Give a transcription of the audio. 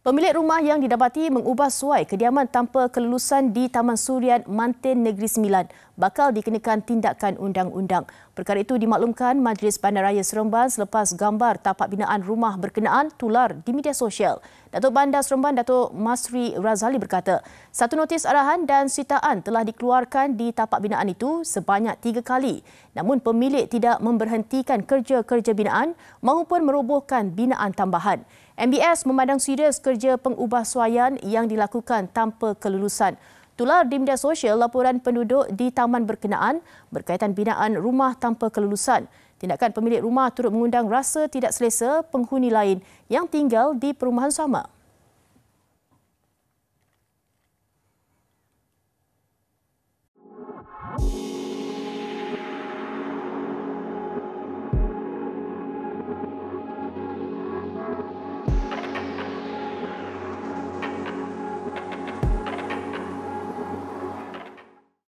Pemilik rumah yang didapati mengubah suai kediaman tanpa kelulusan di Taman Surian Mantin Negeri Sembilan bakal dikenakan tindakan undang-undang. Perkara itu dimaklumkan Majlis Bandaraya Seremban selepas gambar tapak binaan rumah berkenaan tular di media sosial. Datuk Bandar Seremban Datuk Masri Razali berkata, satu notis arahan dan sitaan telah dikeluarkan di tapak binaan itu sebanyak tiga kali. Namun pemilik tidak memberhentikan kerja-kerja binaan maupun merobohkan binaan tambahan. MBS memandang serius kerja pengubahsuaian yang dilakukan tanpa kelulusan. Tular di media sosial laporan penduduk di taman berkenaan berkaitan binaan rumah tanpa kelulusan. Tindakan pemilik rumah turut mengundang rasa tidak selesa penghuni lain yang tinggal di perumahan sama.